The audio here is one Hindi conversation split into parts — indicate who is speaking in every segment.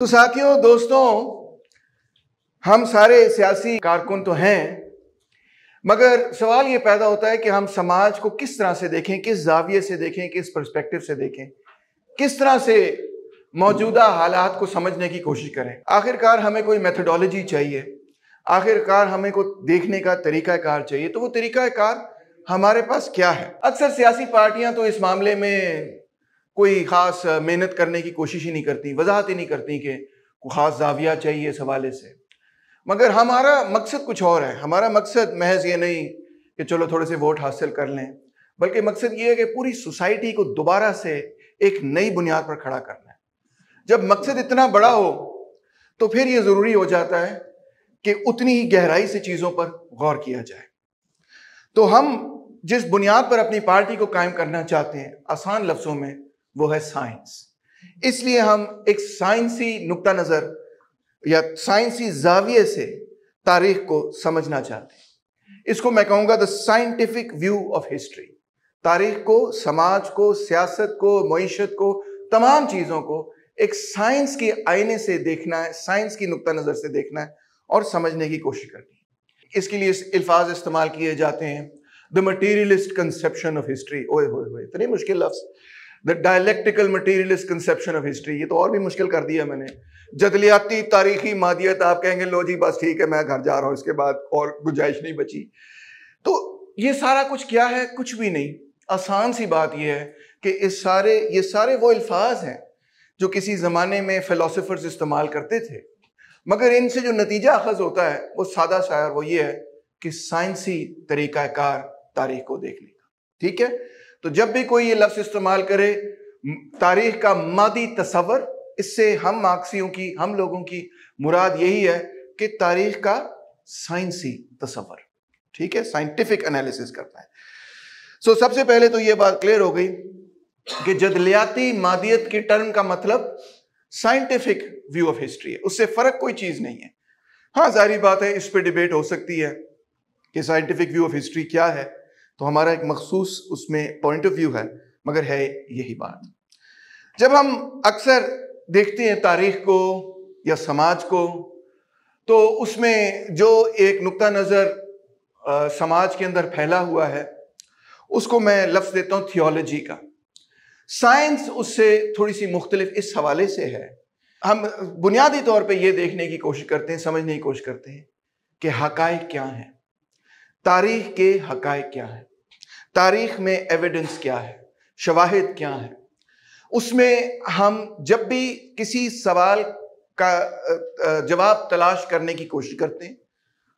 Speaker 1: तो साथियों दोस्तों हम सारे सियासी कारकुन तो हैं मगर सवाल ये पैदा होता है कि हम समाज को किस तरह से देखें किस जाविये से देखें किस परस्पेक्टिव से देखें किस तरह से मौजूदा हालात को समझने की कोशिश करें आखिरकार हमें कोई मेथडोलॉजी चाहिए आखिरकार हमें को देखने का तरीक़ाकार चाहिए तो वो तरीक़ाकार हमारे पास क्या है अक्सर सियासी पार्टियां तो इस मामले में कोई ख़ास मेहनत करने की कोशिश ही नहीं करती वजाहत ही नहीं करती कि कोई ख़ास जाविया चाहिए इस हवाले से मगर हमारा मकसद कुछ और है हमारा मकसद महज ये नहीं कि चलो थोड़े से वोट हासिल कर लें बल्कि मकसद ये है कि पूरी सोसाइटी को दोबारा से एक नई बुनियाद पर खड़ा करना है जब मकसद इतना बड़ा हो तो फिर ये ज़रूरी हो जाता है कि उतनी ही गहराई से चीज़ों पर गौर किया जाए तो हम जिस बुनियाद पर अपनी पार्टी को कायम करना चाहते हैं आसान लफ्ज़ों में वो है साइंस इसलिए हम एक साइंसी नुक्ता नज़र या साइंसी जाविये से तारीख को समझना चाहते हैं इसको मैं कहूंगा the scientific view of history तारीख को समाज को सियासत को मीशत को तमाम चीज़ों को एक साइंस के आईने से देखना है साइंस की नुक्ता नज़र से देखना है और समझने की कोशिश करनी है इसके लिए इस अल्फाज इस्तेमाल किए जाते हैं the materialist conception of history ओए होए होए इतने मुश्किल लफ्ज़ the dialectical materialist conception of history ये तो और भी मुश्किल कर दिया मैंने जदलियाती तारीखी मादियत आप कहेंगे लो जी बस ठीक है मैं घर जा रहा हूं इसके बाद और गुंजाइश नहीं बची तो ये सारा कुछ क्या है कुछ भी नहीं आसान सी बात यह है कि इस सारे ये सारे वो अल्फाज हैं जो किसी ज़माने में फिलोसफर्स इस्तेमाल करते थे मगर इनसे जो नतीजा अखज होता है वो सादा शायर वो ये है कि साइंसी तरीक़ाकार तारीख को देखने का ठीक है तो जब भी कोई ये लफ्ज़ इस्तेमाल करे तारीख का मादी तस्वर इससे हम मार्क्सियों की हम लोगों की मुराद यही है कि तारीख का साइंसी तस्वर ठीक है साइंटिफिक एनालिसिस करना है सो so, सबसे पहले तो ये बात क्लियर हो गई कि जदलियाती मादियत की टर्म का मतलब साइंटिफिक व्यू ऑफ हिस्ट्री है उससे फर्क कोई चीज़ नहीं है हाँ जाहिर बात है इस पर डिबेट हो सकती है कि साइंटिफिक व्यू ऑफ हिस्ट्री क्या है तो हमारा एक मखसूस उसमें पॉइंट ऑफ व्यू है मगर है यही बात जब हम अक्सर देखते हैं तारीख को या समाज को तो उसमें जो एक नुक्ता नज़र समाज के अंदर फैला हुआ है उसको मैं लफ्ज़ देता हूँ थियोलॉजी का साइंस उससे थोड़ी सी मुख्तलिफ इस हवाले से है हम बुनियादी तौर पे ये देखने की कोशिश करते हैं समझने की कोशिश करते हैं कि हक क्या हैं तारीख के हक़ क्या हैं तारीख में एविडेंस क्या है शवाहिद क्या है उसमें हम जब भी किसी सवाल का जवाब तलाश करने की कोशिश करते हैं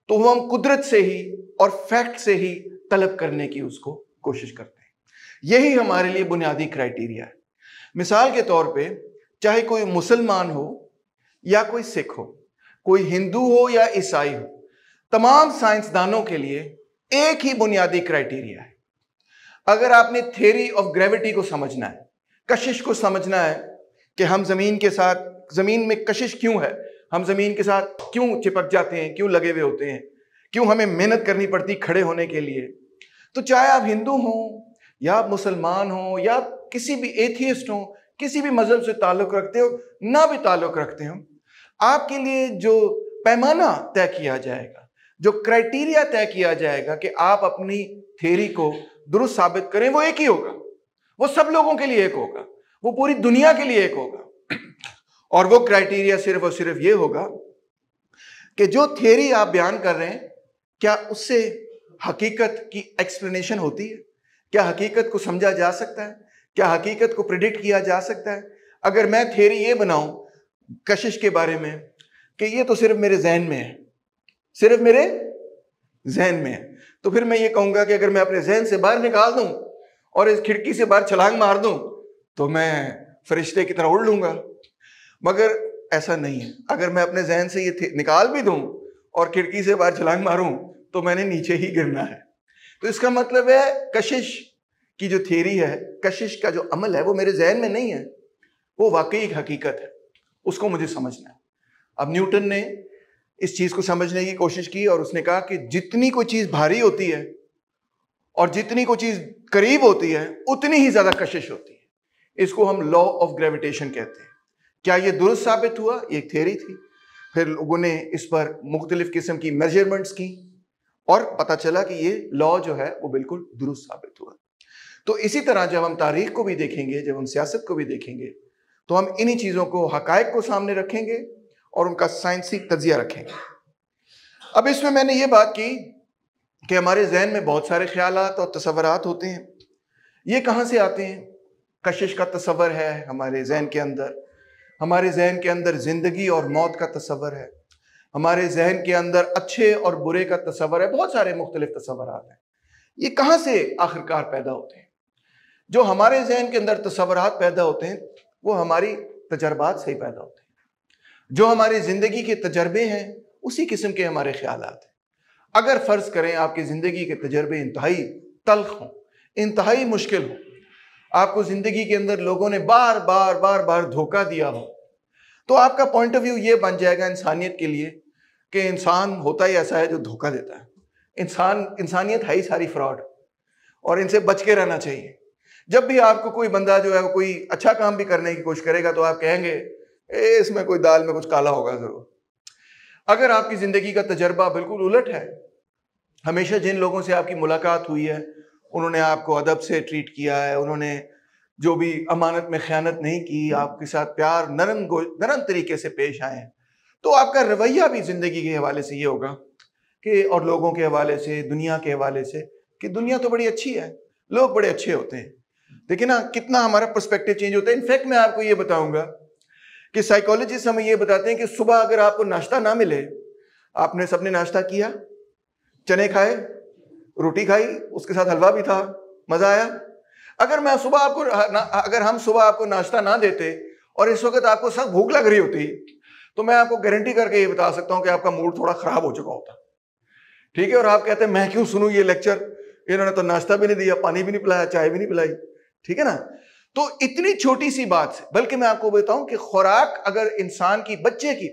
Speaker 1: तो हम कुदरत से ही और फैक्ट से ही तलब करने की उसको कोशिश करते हैं यही हमारे लिए बुनियादी क्राइटेरिया है मिसाल के तौर पे चाहे कोई मुसलमान हो या कोई सिख हो कोई हिंदू हो या ईसाई हो तमाम साइंसदानों के लिए एक ही बुनियादी क्राइटेरिया है अगर आपने थेरी ऑफ ग्रेविटी को समझना है कशिश को समझना है कि हम ज़मीन के साथ ज़मीन में कशिश क्यों है हम ज़मीन के साथ क्यों चिपक जाते हैं क्यों लगे हुए होते हैं क्यों हमें मेहनत करनी पड़ती खड़े होने के लिए तो चाहे आप हिंदू हो या आप मुसलमान हो या आप किसी भी एथियस्ट हो किसी भी मज़हब से ताल्लुक़ रखते हो ना भी ताल्लुक़ रखते हो आपके लिए जो पैमाना तय किया जाएगा जो क्राइटेरिया तय किया जाएगा कि आप अपनी थेरी को दुरुस्त साबित करें वो एक ही होगा वो सब लोगों के लिए एक होगा वो पूरी दुनिया के लिए एक होगा और वो क्राइटेरिया सिर्फ और सिर्फ ये होगा कि जो थ्योरी आप बयान कर रहे हैं क्या उससे हकीकत की एक्सप्लेनेशन होती है क्या हकीकत को समझा जा सकता है क्या हकीकत को प्रिडिक्ट किया जा सकता है अगर मैं थेरी ये बनाऊं कशिश के बारे में कि ये तो सिर्फ मेरे जहन में है सिर्फ मेरे जहन में है तो फिर मैं ये कहूंगा कि अगर मैं अपने जहन से बाहर निकाल दूं और इस खिड़की से बाहर छलांग मार दूं तो मैं फरिश्ते की तरह उड़ लूंगा मगर ऐसा नहीं है अगर मैं अपने जहन से ये निकाल भी दूं और खिड़की से बाहर छलांग मारूं तो मैंने नीचे ही गिरना है तो इसका मतलब है कशिश की जो थेरी है कशिश का जो अमल है वो मेरे जहन में नहीं है वो वाकई एक हकीकत है उसको मुझे समझना है अब न्यूटन ने इस चीज को समझने की कोशिश की और उसने कहा कि जितनी कोई चीज भारी होती है और जितनी कोई चीज करीब होती है उतनी ही ज्यादा कशिश होती है इसको हम लॉ ऑफ ग्रेविटेशन कहते हैं क्या ये दुरुस्त साबित हुआ ये एक थेरी थी फिर लोगों ने इस पर मुख्तलिफ किस्म की मेजरमेंट्स की और पता चला कि ये लॉ जो है वो बिल्कुल दुरुस्त साबित हुआ तो इसी तरह जब हम तारीख को भी देखेंगे जब हम सियासत को भी देखेंगे तो हम इन्हीं चीज़ों को हकायक को सामने रखेंगे और उनका साइंसी तजिया रखें अब इसमें मैंने ये बात की कि हमारे जहन में बहुत सारे ख्याल और तस्वरत होते हैं ये कहाँ से आते हैं कशिश का तस्वर है हमारे जहन के अंदर हमारे जहन के अंदर ज़िंदगी और मौत का तस्वर है हमारे जहन के अंदर अच्छे और बुरे का तस्वर है बहुत सारे मुख्तलिफ तस्वरत हैं ये कहाँ से आखिरकार पैदा होते हैं जो हमारे जहन के अंदर तस्वरत पैदा होते हैं वो हमारी तजर्बात से ही पैदा होते हैं जो हमारी ज़िंदगी के तजर्बे हैं उसी किस्म के हमारे ख्याल हैं अगर फ़र्ज करें आपकी ज़िंदगी के तजर्बे इंतहाई तलख हों इंतहाई मुश्किल हो आपको ज़िंदगी के अंदर लोगों ने बार बार बार बार धोखा दिया हो तो आपका पॉइंट ऑफ व्यू ये बन जाएगा इंसानियत के लिए कि इंसान होता ही ऐसा है जो धोखा देता है इंसान इंसानियत है ही सारी फ्रॉड और इनसे बच के रहना चाहिए जब भी आपको कोई बंदा जो है कोई अच्छा काम भी करने की कोशिश करेगा तो आप कहेंगे इसमें कोई दाल में कुछ काला होगा जरूर अगर आपकी जिंदगी का तजर्बा बिल्कुल उलट है हमेशा जिन लोगों से आपकी मुलाकात हुई है उन्होंने आपको अदब से ट्रीट किया है उन्होंने जो भी अमानत में ख्यानत नहीं की आपके साथ प्यार नरम नरम तरीके से पेश आए तो आपका रवैया भी ज़िंदगी के हवाले से ये होगा कि और लोगों के हवाले से दुनिया के हवाले से कि दुनिया तो बड़ी अच्छी है लोग बड़े अच्छे होते हैं देखिए ना कितना हमारा पर्सपेक्टिव चेंज होता है इनफैक्ट मैं आपको ये बताऊंगा कि साइकोलॉजिस्ट हमें यह बताते हैं कि सुबह अगर आपको नाश्ता ना मिले आपने सबने नाश्ता किया चने खाए रोटी खाई उसके साथ हलवा भी था मजा आया अगर मैं सुबह आपको अगर हम सुबह आपको नाश्ता ना देते और इस वक्त आपको सब भूख लग रही होती तो मैं आपको गारंटी करके ये बता सकता हूं कि आपका मूड थोड़ा खराब हो चुका होता ठीक है और आप कहते हैं मैं क्यों सुनूं ये लेक्चर इन्होंने तो नाश्ता भी नहीं दिया पानी भी नहीं पिलाया चाय भी नहीं पिलाई ठीक है ना तो इतनी छोटी सी बात से बल्कि मैं आपको बताऊं कि खुराक अगर इंसान की बच्चे की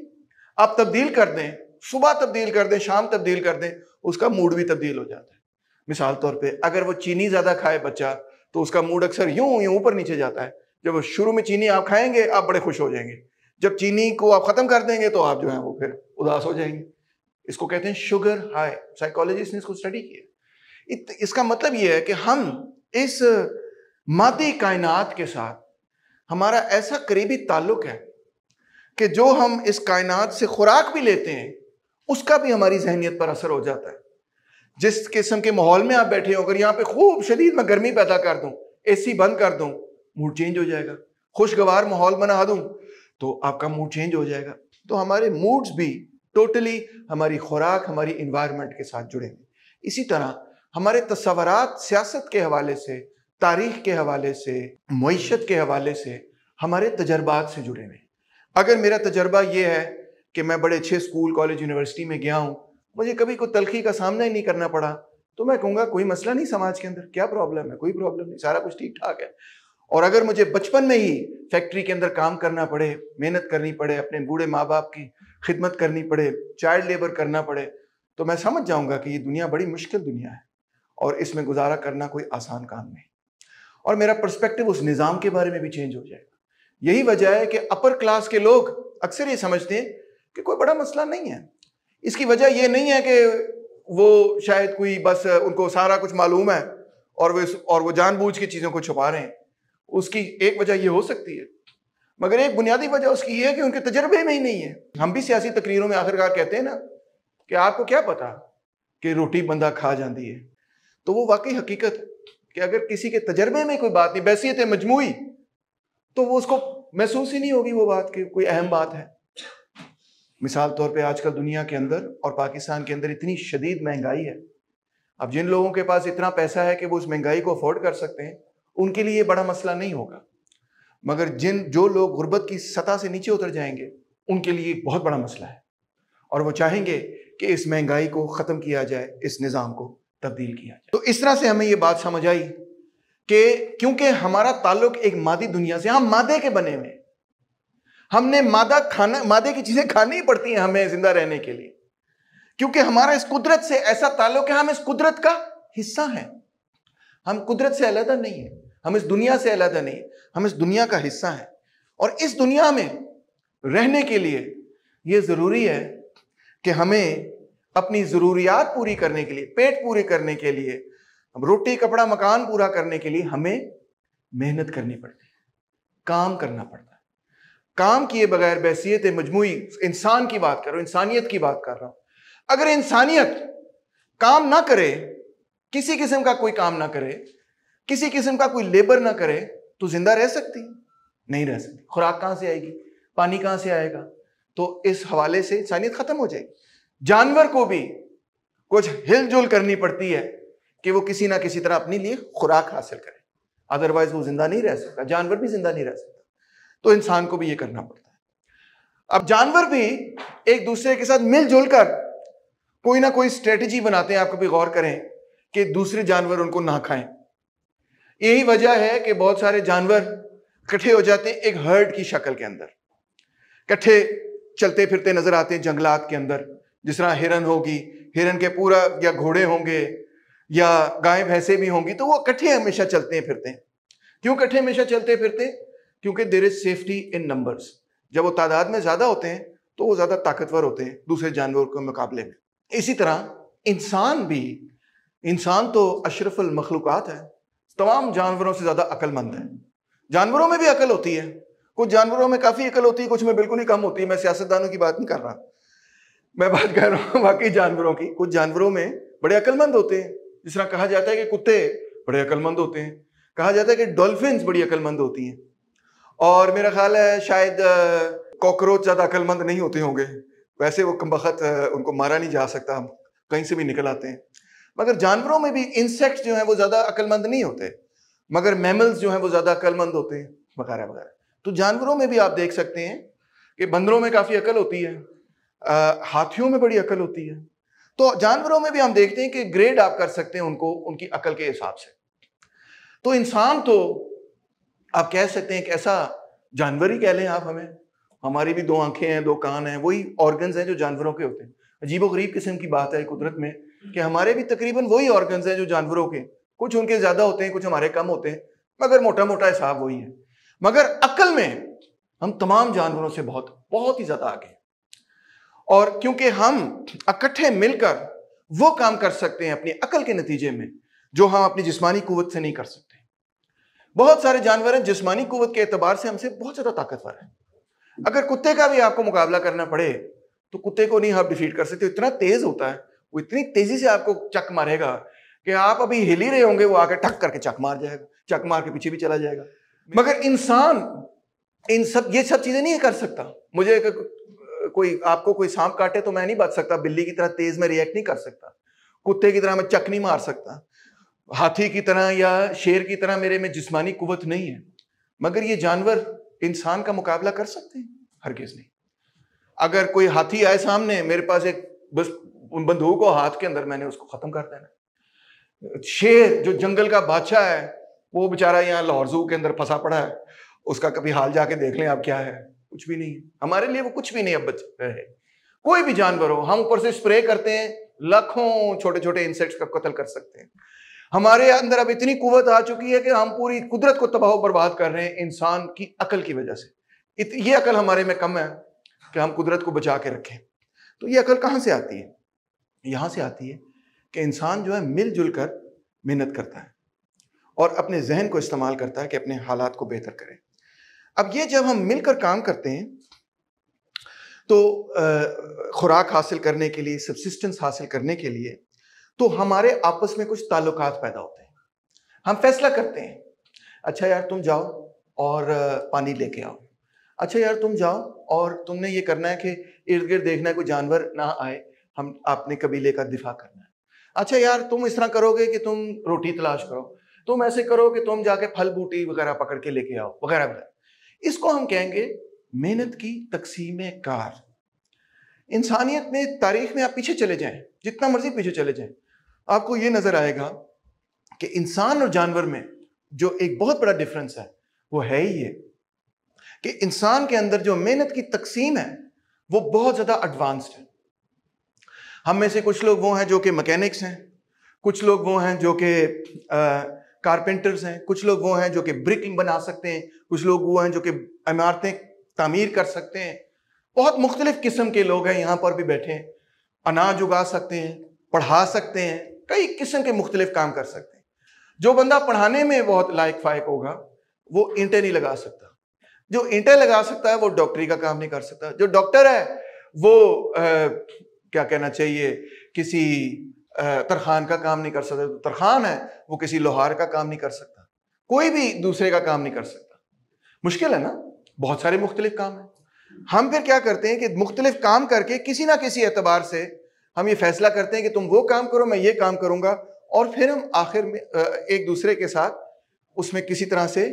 Speaker 1: आप तब्दील कर दें सुबह तब्दील कर दें शाम तब्दील कर दें उसका मूड भी तब्दील हो जाता है मिसाल तौर पे अगर वो चीनी ज्यादा खाए बच्चा तो उसका मूड अक्सर यूं यूं ऊपर नीचे जाता है जब शुरू में चीनी आप खाएंगे आप बड़े खुश हो जाएंगे जब चीनी को आप खत्म कर देंगे तो आप जो है वो फिर उदास हो जाएंगे इसको कहते हैं शुगर हाई साइकोलॉजिस्ट ने इसको स्टडी किया इसका मतलब यह है कि हम इस मादी कायनात के साथ हमारा ऐसा करीबी ताल्लुक है कि जो हम इस कायनात से खुराक भी लेते हैं उसका भी हमारी जहनीत पर असर हो जाता है जिस किस्म के माहौल में आप बैठे हो अगर यहाँ पे खूब शदीद में गर्मी पैदा कर दूँ एसी बंद कर दूँ मूड चेंज हो जाएगा खुशगवार माहौल बना दूँ तो आपका मूड चेंज हो जाएगा तो हमारे मूड्स भी टोटली हमारी खुराक हमारी इन्वायरमेंट के साथ जुड़े हैं इसी तरह हमारे तस्वरत सियासत के हवाले से तारीख के हवाले से मीशत के हवाले से हमारे तजर्बात से जुड़े हुए अगर मेरा तजर्बा ये है कि मैं बड़े अच्छे स्कूल कॉलेज यूनिवर्सिटी में गया हूँ मुझे कभी कोई तलखी का सामना ही नहीं करना पड़ा तो मैं कहूँगा कोई मसला नहीं समाज के अंदर क्या प्रॉब्लम है कोई प्रॉब्लम नहीं सारा कुछ ठीक ठाक है और अगर मुझे बचपन में ही फैक्ट्री के अंदर काम करना पड़े मेहनत करनी पड़े अपने बूढ़े माँ बाप की खिदमत करनी पड़े चाइल्ड लेबर करना पड़े तो मैं समझ जाऊँगा कि ये दुनिया बड़ी मुश्किल दुनिया है और इसमें गुजारा करना कोई आसान काम नहीं और मेरा पर्सपेक्टिव उस निज़ाम के बारे में भी चेंज हो जाएगा यही वजह है कि अपर क्लास के लोग अक्सर ये समझते हैं कि कोई बड़ा मसला नहीं है इसकी वजह यह नहीं है कि वो शायद कोई बस उनको सारा कुछ मालूम है और वो और वो जानबूझ के चीज़ों को छुपा रहे हैं उसकी एक वजह यह हो सकती है मगर एक बुनियादी वजह उसकी यह है कि उनके तजर्बे में ही नहीं है हम भी सियासी तकरीरों में आखिरकार कहते हैं ना कि आपको क्या पता कि रोटी बंदा खा जाती है तो वो वाकई हकीकत कि अगर किसी के तजर्बे में कोई बात नहीं बैसीत है मजमू तो वो उसको महसूस ही नहीं होगी वो बात कि कोई अहम बात है मिसाल तौर पे आजकल दुनिया के अंदर और पाकिस्तान के अंदर इतनी शदीद महंगाई है अब जिन लोगों के पास इतना पैसा है कि वो उस महंगाई को अफोर्ड कर सकते हैं उनके लिए ये बड़ा मसला नहीं होगा मगर जिन जो लोग गुर्बत की सतह से नीचे उतर जाएंगे उनके लिए बहुत बड़ा मसला है और वो चाहेंगे कि इस महंगाई को ख़त्म किया जाए इस निज़ाम को तब्दील किया जाए तो इस तरह से हमें ये बात समझ आई कि क्योंकि हमारा ताल्लुक एक मादी दुनिया से हम मादे के बने हुए हमने मादा खाना मादे की चीजें खानी पड़ती हैं हमें जिंदा रहने के लिए क्योंकि हमारा इस कुदरत से ऐसा ताल्लुक है हम इस कुदरत का हिस्सा हैं हम कुदरत से अलहदा नहीं है हम इस दुनिया से अलहदा नहीं है हम इस दुनिया का हिस्सा हैं और इस दुनिया में रहने के लिए ये ज़रूरी है कि हमें अपनी ज़रूरियात पूरी करने के लिए पेट पूरे करने के लिए रोटी कपड़ा मकान पूरा करने के लिए हमें मेहनत करनी पड़ती है काम करना पड़ता है काम किए बगैर बैसीत मजमू इंसान की बात कर रहा हूं इंसानियत की बात कर रहा हूं अगर इंसानियत काम ना करे किसी किस्म का कोई काम ना करे किसी किस्म का कोई लेबर ना करे तो जिंदा रह सकती नहीं रह सकती खुराक कहां से आएगी पानी कहां से आएगा तो इस हवाले से इंसानियत खत्म हो जाएगी जानवर को भी कुछ हिलजुल करनी पड़ती है कि वो किसी ना किसी तरह अपने लिए खुराक हासिल करे अदरवाइज वो जिंदा नहीं रह सकता जानवर भी जिंदा नहीं रह सकता तो इंसान को भी ये करना पड़ता है अब जानवर भी एक दूसरे के साथ मिलजुल कर कोई ना कोई स्ट्रेटजी बनाते हैं आप कभी गौर करें कि दूसरे जानवर उनको ना खाएं यही वजह है कि बहुत सारे जानवर इकट्ठे हो जाते हैं एक हर्ड की शक्ल के अंदर इकट्ठे चलते फिरते नजर आते हैं जंगलात के अंदर जिस तरह हिरन होगी हिरन के पूरा या घोड़े होंगे या गाय भैंसे भी होंगी तो वो इकट्ठे हमेशा चलते हैं फिरते हैं क्यों इकट्ठे हमेशा चलते फिरते हैं क्योंकि there is safety in numbers जब वो तादाद में ज़्यादा होते हैं तो वो ज़्यादा ताकतवर होते हैं दूसरे जानवर के मुकाबले में इसी तरह इंसान भी इंसान तो अशरफुल मखलूक़ात है तमाम जानवरों से ज़्यादा अक्लमंद है जानवरों में भी अकल होती है कुछ जानवरों में काफ़ी अकल होती है कुछ में बिल्कुल ही कम होती है मैं सियासतदानों की बात नहीं कर रहा मैं बात कर रहा हूँ बाकी जानवरों की कुछ जानवरों में बड़े अकलमंद होते हैं जिस तरह कहा जाता है कि कुत्ते बड़े अकलमंद होते हैं कहा जाता है कि डोल्फिन बड़ी अकलमंद होती हैं और मेरा ख्याल है शायद कॉकरोच ज़्यादा अकलमंद नहीं होते होंगे वैसे वो कम वक्त उनको मारा नहीं जा सकता कहीं से भी निकल आते हैं मगर जानवरों में भी इंसेक्ट्स जो हैं वो ज़्यादा अकलमंद नहीं होते मगर मैमल्स जो हैं वो ज़्यादा अकलमंद होते हैं वगैरह वगैरह तो जानवरों में भी आप देख सकते हैं कि बंदरों में काफ़ी अकल होती है हाथियों में बड़ी अकल होती है तो जानवरों में भी हम देखते हैं कि ग्रेड आप कर सकते हैं उनको उनकी अकल के हिसाब से तो इंसान तो आप कह सकते हैं एक ऐसा जानवर ही कह लें आप हमें हमारी भी दो आंखें हैं दो कान हैं वही ऑर्गन्स हैं जो जानवरों के होते हैं अजीब व गरीब किस्म की बात है कुदरत में कि हमारे भी तकरीबन वही ऑर्गन्स हैं जो जानवरों के कुछ उनके ज़्यादा होते हैं कुछ हमारे कम होते हैं मगर मोटा मोटा हिसाब वही है मगर अकल में हम तमाम जानवरों से बहुत बहुत ही ज़्यादा आगे हैं और क्योंकि हम इकट्ठे मिलकर वो काम कर सकते हैं अपनी अकल के नतीजे में जो हम अपनी जिस्मानी कुवत से नहीं कर सकते बहुत सारे जानवर हैं जिस्मानी कुवत के एतबार से हमसे बहुत ज़्यादा ताकतवर है अगर कुत्ते का भी आपको मुकाबला करना पड़े तो कुत्ते को नहीं आप डिफीट कर सकते इतना तेज होता है वो इतनी तेजी से आपको चक मारेगा कि आप अभी हिल ही रहे होंगे वो आकर ठक करके चक मार जाएगा चक मार के पीछे भी चला जाएगा मगर इंसान इन सब ये सब चीजें नहीं कर सकता मुझे कोई आपको कोई सांप काटे तो मैं नहीं बच सकता बिल्ली की तरह तेज में रिएक्ट नहीं कर सकता कुत्ते की तरह मैं चक नहीं मार सकता हाथी की तरह या शेर की तरह मेरे में जिस्मानी कुवत नहीं है मगर ये जानवर इंसान का मुकाबला कर सकते हैं हरगिज नहीं अगर कोई हाथी आए सामने मेरे पास एक बस बंदूक को हाथ के अंदर मैंने उसको खत्म कर देना शेर जो जंगल का बादशाह है वो बेचारा यहाँ लाहौर जू के अंदर फंसा पड़ा है उसका कभी हाल जाके देख लें आप क्या है कुछ भी नहीं हमारे लिए वो कुछ भी नहीं अब बच रहे कोई भी जानवर हो हम ऊपर से स्प्रे करते हैं लाखों छोटे छोटे इंसेक्ट्स का कत्ल कर सकते हैं हमारे अंदर अब इतनी कुवत आ चुकी है कि हम पूरी कुदरत को तबाह बर्बाद कर रहे हैं इंसान की अकल की वजह से इत, ये अकल हमारे में कम है कि हम कुदरत को बचा के रखें तो ये अकल कहाँ से आती है यहाँ से आती है कि इंसान जो है मिलजुल कर मेहनत करता है और अपने जहन को इस्तेमाल करता है कि अपने हालात को बेहतर करें अब ये जब हम मिलकर काम करते हैं तो खुराक हासिल करने के लिए सब्सिस्टेंस हासिल करने के लिए तो हमारे आपस में कुछ ताल्लुक पैदा होते हैं हम फैसला करते हैं अच्छा यार तुम जाओ और पानी लेके आओ अच्छा यार तुम जाओ और तुमने ये करना है कि इर्द गिर्द देखना है कोई जानवर ना आए हम आपने कबीले का दिफा करना है अच्छा यार तुम इस तरह करोगे कि तुम रोटी तलाश करो तुम ऐसे करो कि तुम जाके फल बूटी वगैरह पकड़ के लेके आओ वगैरह वगैरह इसको हम कहेंगे मेहनत की तकसीम कार इंसानियत ने तारीख में आप पीछे चले जाएं जितना मर्जी पीछे चले जाएं आपको ये नज़र आएगा कि इंसान और जानवर में जो एक बहुत बड़ा डिफरेंस है वो है ही ये कि इंसान के अंदर जो मेहनत की तकसीम है वो बहुत ज़्यादा एडवांस्ड है हम में से कुछ लोग वो हैं जो कि मकैनिक्स हैं कुछ लोग वो हैं जो कि कारपेंटर्स हैं कुछ लोग वो हैं जो कि ब्रिक बना सकते हैं कुछ लोग वो हैं जो कि इमारतें तमीर कर सकते हैं बहुत मुख्तलिफ किस्म के लोग हैं यहाँ पर भी बैठे हैं अनाज उगा सकते हैं पढ़ा सकते हैं कई किस्म के मुख्तलिफ काम कर सकते हैं जो बंदा पढ़ाने में बहुत लायक फायक होगा वो ईंटें नहीं लगा सकता जो ईंटें लगा सकता है वो डॉक्टरी का काम नहीं कर सकता जो डॉक्टर है वो आ, क्या कहना चाहिए किसी तरखान का काम नहीं कर सकता तो तरखान है वो किसी लोहार का काम नहीं कर सकता कोई भी दूसरे का काम नहीं कर सकता मुश्किल है ना बहुत सारे मुख्तलिफ काम है हम फिर क्या करते हैं कि मुख्तलिफ काम करके किसी ना किसी एतबार से हम ये फैसला करते हैं कि तुम वो काम करो मैं ये काम करूंगा और फिर हम आखिर में एक दूसरे के साथ उसमें किसी तरह से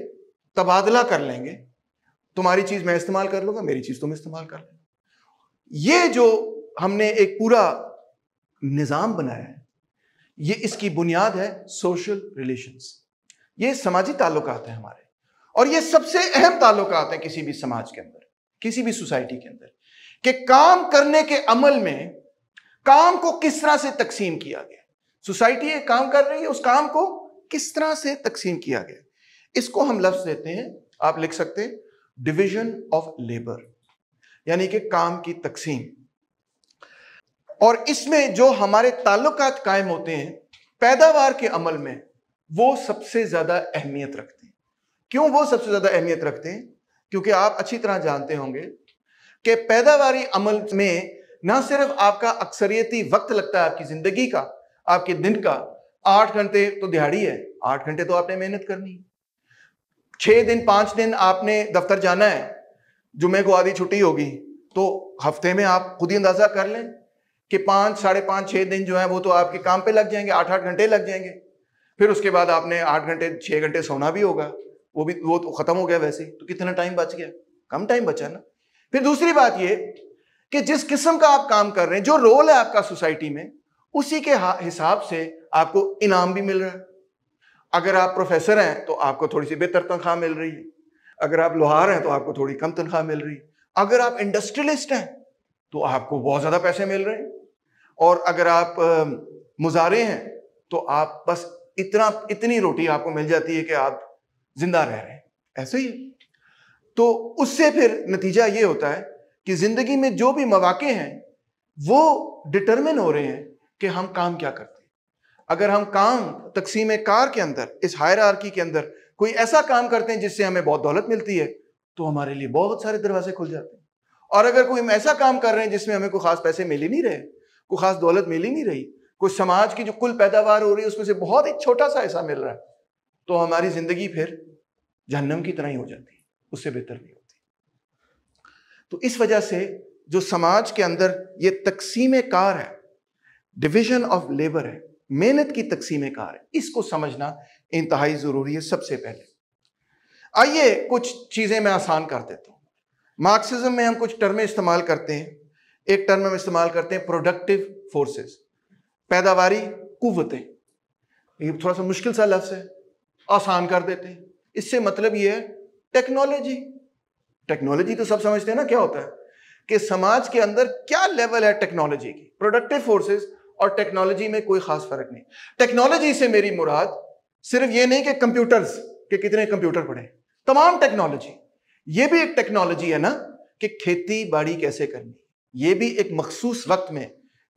Speaker 1: तबादला कर लेंगे तुम्हारी चीज़ मैं इस्तेमाल कर लूँगा मेरी चीज़ तुम इस्तेमाल कर लेंगे ये जो हमने एक पूरा निज़ाम बनाया है ये इसकी बुनियाद है सोशल रिलेशंस ये समाजी ताल्लुक हैं हमारे और ये सबसे अहम ताल्लुक हैं किसी भी समाज के अंदर किसी भी सोसाइटी के अंदर कि काम करने के अमल में काम को किस तरह से तकसीम किया गया सोसाइटी एक काम कर रही है उस काम को किस तरह से तकसीम किया गया इसको हम लफ्ज देते हैं आप लिख सकते हैं डिविजन ऑफ लेबर यानी कि काम की तकसीम और इसमें जो हमारे ताल्लुकात कायम होते हैं पैदावार के अमल में वो सबसे ज़्यादा अहमियत रखते हैं क्यों वो सबसे ज़्यादा अहमियत रखते हैं क्योंकि आप अच्छी तरह जानते होंगे कि पैदावारी अमल में ना सिर्फ आपका अक्सरियती वक्त लगता है आपकी ज़िंदगी का आपके दिन का आठ घंटे तो दिहाड़ी है आठ घंटे तो आपने मेहनत करनी है छह दिन पांच दिन आपने दफ्तर जाना है जुमे को आधी छुट्टी होगी तो हफ्ते में आप खुद ही अंदाज़ा कर लें कि पाँच साढ़े पाँच छः दिन जो है वो तो आपके काम पे लग जाएंगे आठ आठ घंटे लग जाएंगे फिर उसके बाद आपने आठ घंटे छः घंटे सोना भी होगा वो भी वो तो ख़त्म हो गया वैसे तो कितना टाइम बच गया कम टाइम बचा ना फिर दूसरी बात ये कि जिस किस्म का आप काम कर रहे हैं जो रोल है आपका सोसाइटी में उसी के हिसाब से आपको इनाम भी मिल रहा है अगर आप प्रोफेसर हैं तो आपको थोड़ी सी बेहतर तनख्वाह मिल रही है अगर आप लोहार हैं तो आपको थोड़ी कम तनख्वाह मिल रही है अगर आप इंडस्ट्रियलिस्ट हैं तो आपको बहुत ज़्यादा पैसे मिल रहे हैं और अगर आप मुजारे हैं तो आप बस इतना इतनी रोटी आपको मिल जाती है कि आप जिंदा रह रहे हैं ऐसे ही तो उससे फिर नतीजा ये होता है कि जिंदगी में जो भी मौाक़े हैं वो डिटर्मिन हो रहे हैं कि हम काम क्या करते हैं अगर हम काम तकसीम कार के अंदर इस हायर आर्की के अंदर कोई ऐसा काम करते हैं जिससे हमें बहुत दौलत मिलती है तो हमारे लिए बहुत सारे दरवाजे खुल जाते हैं और अगर कोई हम ऐसा काम कर रहे हैं जिसमें हमें कोई खास पैसे मिल ही नहीं रहे कोई खास दौलत मिल ही नहीं रही कोई समाज की जो कुल पैदावार हो रही है उसमें से बहुत ही छोटा सा ऐसा मिल रहा है तो हमारी जिंदगी फिर जहन्नम की तरह ही हो जाती है उससे बेहतर नहीं होती तो इस वजह से जो समाज के अंदर ये तकसीम कार है डिविजन ऑफ लेबर है मेहनत की तकसीम कार है इसको समझना इंतहाई ज़रूरी है सबसे पहले आइए कुछ चीज़ें मैं आसान कर देता हूँ मार्क्सिज्म में हम कुछ टर्में इस्तेमाल करते हैं एक टर्म हम इस्तेमाल करते हैं प्रोडक्टिव फोर्सेस पैदावारी कुवते ये थोड़ा सा मुश्किल सा लफ्ज है आसान कर देते हैं इससे मतलब ये है टेक्नोलॉजी टेक्नोलॉजी तो सब समझते हैं ना क्या होता है कि समाज के अंदर क्या लेवल है टेक्नोलॉजी की प्रोडक्टिव फोर्सेस और टेक्नोलॉजी में कोई खास फर्क नहीं टेक्नोलॉजी से मेरी मुराद सिर्फ ये नहीं कि कंप्यूटर्स के कितने कंप्यूटर पढ़े तमाम टेक्नोलॉजी ये भी एक टेक्नोलॉजी है ना कि खेती बाड़ी कैसे करनी ये भी एक मखसूस वक्त में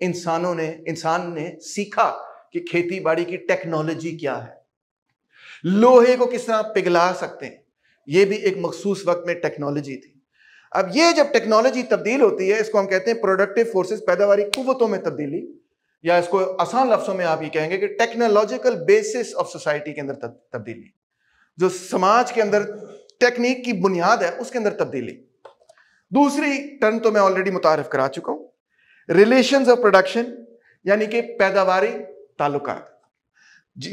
Speaker 1: इंसानों ने इंसान ने सीखा कि खेती बाड़ी की टेक्नोलॉजी क्या है लोहे को किस तरह पिघला सकते हैं ये भी एक मखसूस वक्त में टेक्नोलॉजी थी अब ये जब टेक्नोलॉजी तब्दील होती है इसको हम कहते हैं प्रोडक्टिव फोर्सेस पैदावारी कुतों में तब्दीली या इसको आसान लफ्जों में आप ये कहेंगे कि टेक्नोलॉजिकल बेसिस ऑफ सोसाइटी के अंदर तब्दीली जो समाज के अंदर टेक्निक की बुनियाद है उसके अंदर तब्दीली दूसरी टर्म तो मैं ऑलरेडी मुतारफ करा चुका हूं रिलेशन ऑफ प्रोडक्शन यानी कि पैदावारी ताल्लुका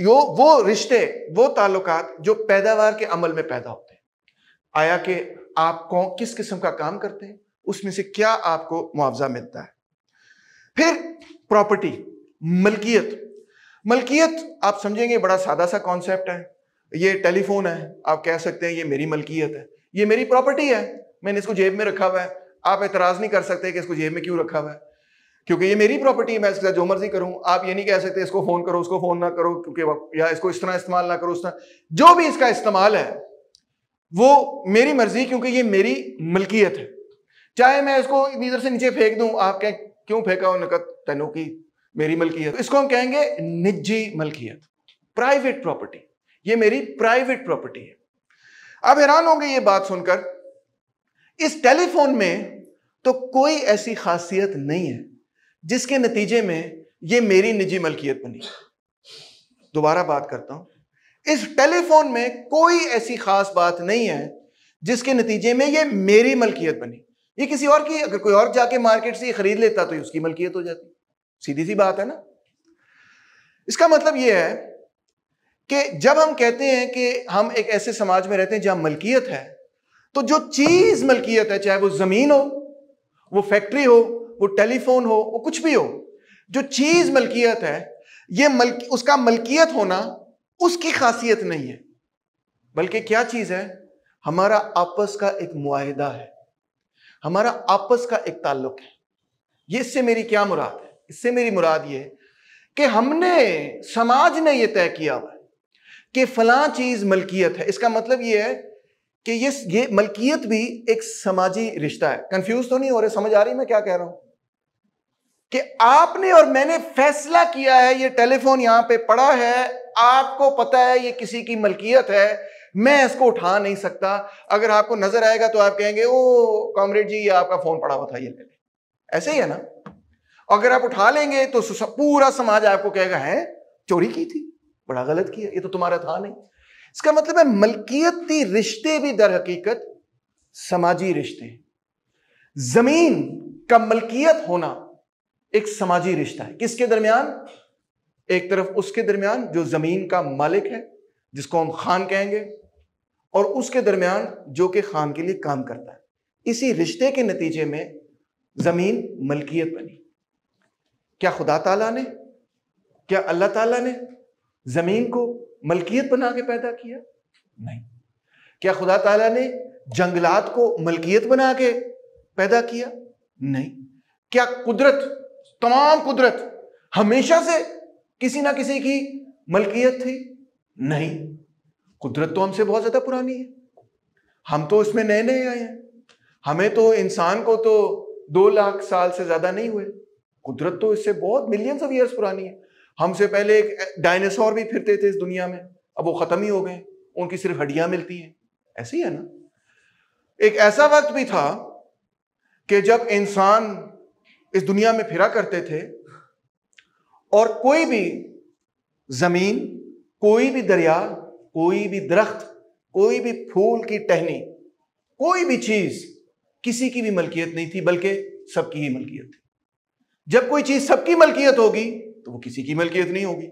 Speaker 1: जो वो रिश्ते वो ताल्लुका जो पैदावार के अमल में पैदा होते हैं आया कि आप कौन किस किस्म का काम करते हैं उसमें से क्या आपको मुआवजा मिलता है फिर प्रॉपर्टी मलकियत मलकियत आप समझेंगे बड़ा सादा सा कॉन्सेप्ट है ये टेलीफोन है आप कह सकते हैं ये मेरी मलकियत है ये मेरी प्रॉपर्टी है मैंने इसको जेब में रखा हुआ है आप एतराज नहीं कर सकते कि इसको जेब में क्यों रखा हुआ है क्योंकि ये मेरी प्रॉपर्टी है मैं इसके साथ जो मर्जी करूं आप ये नहीं कह सकते इसको फोन करो उसको फोन ना करो क्योंकि या इसको इस तरह इस्तेमाल ना करो उस तरह जो भी इसका इस्तेमाल है वो मेरी मर्जी क्योंकि ये मेरी मलकियत है चाहे मैं इसको इधर से नीचे फेंक दूं आप कहें क्यों फेंका हो नकद तनु की मेरी मलकियत इसको हम कहेंगे निजी मलकियत प्राइवेट प्रॉपर्टी ये मेरी प्राइवेट प्रॉपर्टी है आप हैरान होंगे ये बात सुनकर इस टेलीफोन में तो कोई ऐसी खासियत नहीं है जिसके नतीजे में ये मेरी निजी मलकियत बनी दोबारा बात करता हूं इस टेलीफोन में कोई ऐसी खास बात नहीं है जिसके नतीजे में ये मेरी मलकियत बनी ये किसी और की अगर कोई और जाके मार्केट से खरीद लेता तो उसकी मलकियत हो जाती सीधी सी बात है ना इसका मतलब यह है कि जब हम कहते हैं कि हम एक ऐसे समाज में रहते हैं जहां मलकियत है तो जो चीज मलकियत है चाहे वो जमीन हो वो फैक्ट्री हो वो टेलीफोन हो वो कुछ भी हो जो चीज मलकियत है ये मल्क उसका मलकियत होना उसकी खासियत नहीं है बल्कि क्या चीज है हमारा आपस का एक मुआहदा है हमारा आपस का एक ताल्लुक है ये इससे मेरी क्या मुराद है इससे मेरी मुराद ये कि हमने समाज ने ये तय किया हुआ कि फला चीज मलकियत है इसका मतलब ये है कि ये ये मलकियत भी एक समाजी रिश्ता है कंफ्यूज तो नहीं हो रहे समझ आ रही मैं क्या कह रहा हूं कि आपने और मैंने फैसला किया है ये टेलीफोन यहां पे पड़ा है आपको पता है ये किसी की मलकियत है मैं इसको उठा नहीं सकता अगर आपको नजर आएगा तो आप कहेंगे ओ कॉमरेड जी ये आपका फोन पड़ा हुआ था ये ले ले ऐसे ही है ना अगर आप उठा लेंगे तो पूरा समाज आपको कहेगा है चोरी की थी बड़ा गलत किया ये तो तुम्हारा था नहीं इसका मतलब है मलकियती रिश्ते भी दर हकीकत समाजी रिश्ते जमीन का मलकियत होना एक समाजी रिश्ता है किसके दरमियान एक तरफ उसके दरमियान जो जमीन का मालिक है जिसको हम खान कहेंगे और उसके दरमियान जो कि खान के लिए काम करता है इसी रिश्ते के नतीजे में जमीन मलकियत बनी क्या खुदा ताला ने क्या अल्लाह ताला ने जमीन को मलकियत बना के पैदा किया नहीं क्या खुदा ताला ने जंगलात को मलकियत बना के पैदा किया नहीं क्या कुदरत तमाम कुदरत हमेशा से किसी ना किसी की मलकियत थी नहीं कुदरत तो हमसे बहुत ज़्यादा पुरानी है हम तो इसमें नए नए आए हैं हमें तो इंसान को तो दो लाख साल से ज़्यादा नहीं हुए कुदरत तो इससे बहुत मिलियंस ऑफ ईयर्स पुरानी है हमसे पहले एक डायनासोर भी फिरते थे इस दुनिया में अब वो खत्म ही हो गए उनकी सिर्फ हड्डियां मिलती हैं ऐसे ही है ना एक ऐसा वक्त भी था कि जब इंसान इस दुनिया में फिरा करते थे और कोई भी जमीन कोई भी दरिया कोई भी दरख्त कोई भी फूल की टहनी कोई भी चीज किसी की भी मलकियत नहीं थी बल्कि सबकी ही मलकियत थी जब कोई चीज सबकी मलकियत होगी तो वो किसी की मलकियत नहीं होगी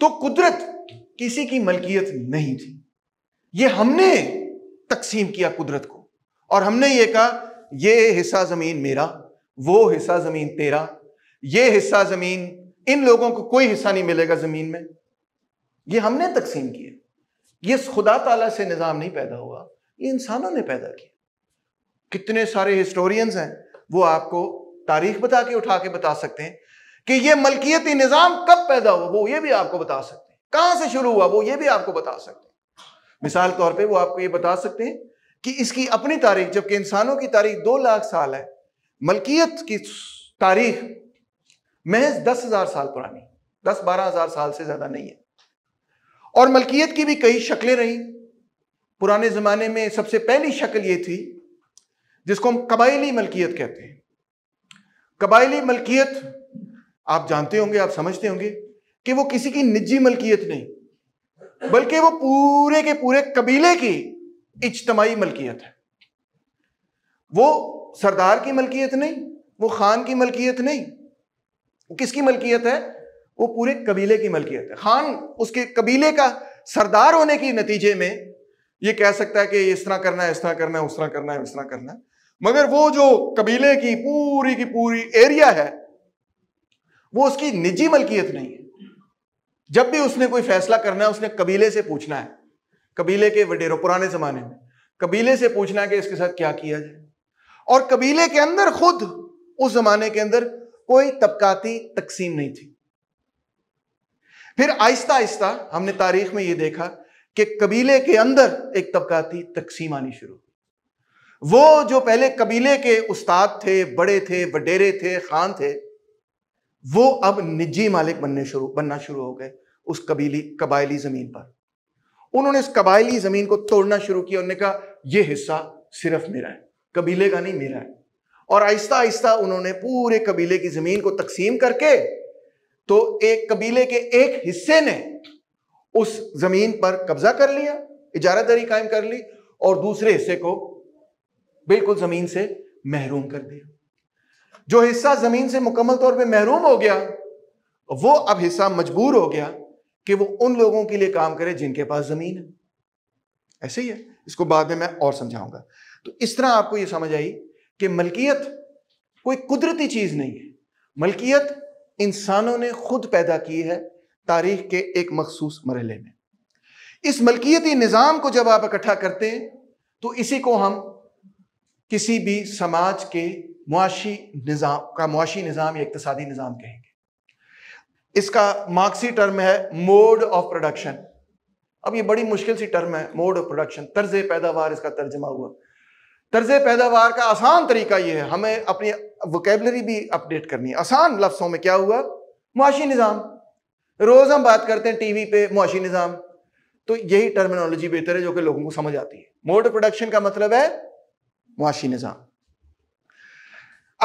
Speaker 1: तो कुदरत किसी की मलकियत नहीं थी ये हमने तकसीम किया कुदरत को और हमने ये कहा ये हिस्सा ज़मीन मेरा वो हिस्सा ज़मीन तेरा ये हिस्सा ज़मीन इन लोगों को कोई हिस्सा नहीं मिलेगा ज़मीन में ये हमने तकसीम किया ये खुदा ताला से निज़ाम नहीं पैदा हुआ ये इंसानों ने पैदा किया कितने सारे हिस्टोरियंस हैं वो आपको तारीख बता के उठा के बता सकते हैं कि ये मलकियती निज़ाम कब पैदा हुआ वो ये भी आपको बता सकते हैं कहां से शुरू हुआ वो ये भी आपको बता सकते हैं मिसाल तौर पे वो आपको ये बता सकते हैं कि इसकी अपनी तारीख जबकि इंसानों की तारीख दो लाख साल है मलकियत की तारीख महज दस हजार साल पुरानी दस बारह हजार साल से ज्यादा नहीं है और मलकियत की भी कई शक्लें रही पुराने जमाने में सबसे पहली शक्ल ये थी जिसको हम कबायली मलकियत कहते हैं कबायली मलकियत आप जानते होंगे आप समझते होंगे कि वो किसी की निजी मलकियत नहीं बल्कि वो पूरे के पूरे कबीले की इज्तमाही मलकियत है वो सरदार की मलकियत नहीं वो खान की मलकियत नहीं किसकी मलकियत है वो पूरे कबीले की मलकियत है खान उसके कबीले का सरदार होने के नतीजे में ये कह सकता है कि इस तरह करना है इस तरह करना है उस तरह करना है इस तरह करना है मगर वो जो कबीले की पूरी की पूरी एरिया है वो उसकी निजी मलकियत नहीं है जब भी उसने कोई फैसला करना है उसने कबीले से पूछना है कबीले के वडेरों पुराने जमाने में कबीले से पूछना है कि इसके साथ क्या किया जाए और कबीले के अंदर खुद उस जमाने के अंदर कोई तबकाती तकसीम नहीं थी फिर आहिस्ता आहिस्ता हमने तारीख में यह देखा कि कबीले के अंदर एक तबकाती तकसीम आनी शुरू हुई वो जो पहले कबीले के उस्ताद थे बड़े थे वडेरे थे खान थे वो अब निजी मालिक बनने शुरू बनना शुरू हो गए उस कबीली कबायली जमीन पर उन्होंने इस कबायली जमीन को तोड़ना शुरू किया उन्होंने कहा यह हिस्सा सिर्फ मेरा है कबीले का नहीं मेरा है और आहिस्ता आहिस्ता उन्होंने पूरे कबीले की जमीन को तकसीम करके तो एक कबीले के एक हिस्से ने उस जमीन पर कब्जा कर लिया इजारादारी कायम कर ली और दूसरे हिस्से को बिल्कुल जमीन से महरूम कर दिया जो हिस्सा जमीन से मुकम्मल तौर पे महरूम हो गया वो अब हिस्सा मजबूर हो गया कि वो उन लोगों के लिए काम करे जिनके पास जमीन है ऐसे ही है इसको बाद में मैं और समझाऊंगा तो इस तरह आपको ये समझ आई कि मलकियत कोई कुदरती चीज नहीं है मलकियत इंसानों ने खुद पैदा की है तारीख के एक मखसूस मरहले में इस मलकियती निज़ाम को जब आप इकट्ठा करते हैं तो इसी को हम किसी भी समाज के मुआशी निज़ाम का मुआशी निज़ाम या इकतसादी निज़ाम कहेंगे इसका मार्क्सी टर्म है मोड ऑफ प्रोडक्शन अब ये बड़ी मुश्किल सी टर्म है मोड ऑफ प्रोडक्शन तर्ज पैदावार इसका तर्जमा हुआ तर्ज पैदावार का आसान तरीका ये है हमें अपनी वोकेबलरी भी अपडेट करनी है आसान लफ्सों में क्या हुआ मुआशी निज़ाम रोज़ हम बात करते हैं टीवी पे मुआशी निज़ाम तो यही टर्मिनोलॉजी बेहतर है जो कि लोगों को समझ आती है मोड ऑफ प्रोडक्शन का मतलब है मुआशी निज़ाम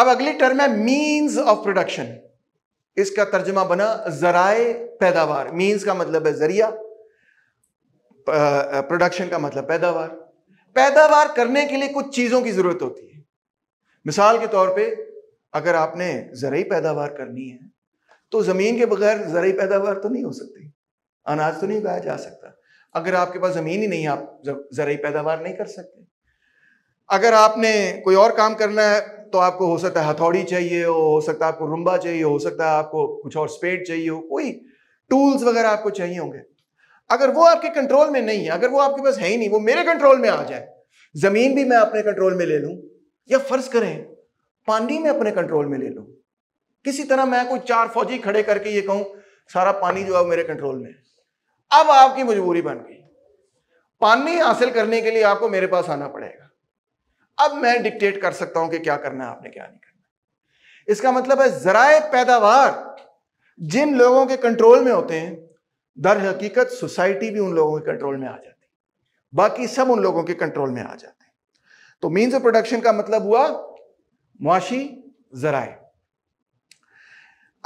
Speaker 1: अब अगली टर्म है मीन्स ऑफ प्रोडक्शन इसका तर्जमा बना जराए पैदावार मीन्स का मतलब है जरिया प्रोडक्शन का मतलब पैदावार पैदावार करने के लिए कुछ चीज़ों की ज़रूरत होती है मिसाल के तौर पे अगर आपने ज़रूरी पैदावार करनी है तो ज़मीन के बगैर ज़रूरी पैदावार तो नहीं हो सकती अनाज तो नहीं उगाया जा सकता अगर आपके पास ज़मीन ही नहीं आप ज़रूरी पैदावार नहीं कर सकते अगर आपने कोई और काम करना है तो आपको हो सकता है हथौड़ी चाहिए हो हो सकता है आपको रुम्बा चाहिए हो सकता है आपको कुछ और स्पेड चाहिए हो कोई टूल्स वगैरह आपको चाहिए होंगे अगर वो आपके कंट्रोल में नहीं है अगर वो आपके पास है ही नहीं वो मेरे कंट्रोल में आ जाए जमीन भी मैं अपने कंट्रोल में ले लूं या फर्ज करें पानी में अपने कंट्रोल में ले लूं किसी तरह मैं कोई चार फौजी खड़े करके ये कहूं सारा पानी जो है मेरे कंट्रोल में अब आपकी मजबूरी बन गई पानी हासिल करने के लिए आपको मेरे पास आना पड़ेगा अब मैं डिक्टेट कर सकता हूं कि क्या करना है आपने क्या नहीं करना इसका मतलब है जराए पैदावार जिन लोगों के कंट्रोल में होते हैं दर हकीकत सोसाइटी भी उन लोगों के कंट्रोल में आ जाती है बाकी सब उन लोगों के कंट्रोल में आ जाते हैं तो मीन्स ऑफ प्रोडक्शन का मतलब हुआ मुआशी जराए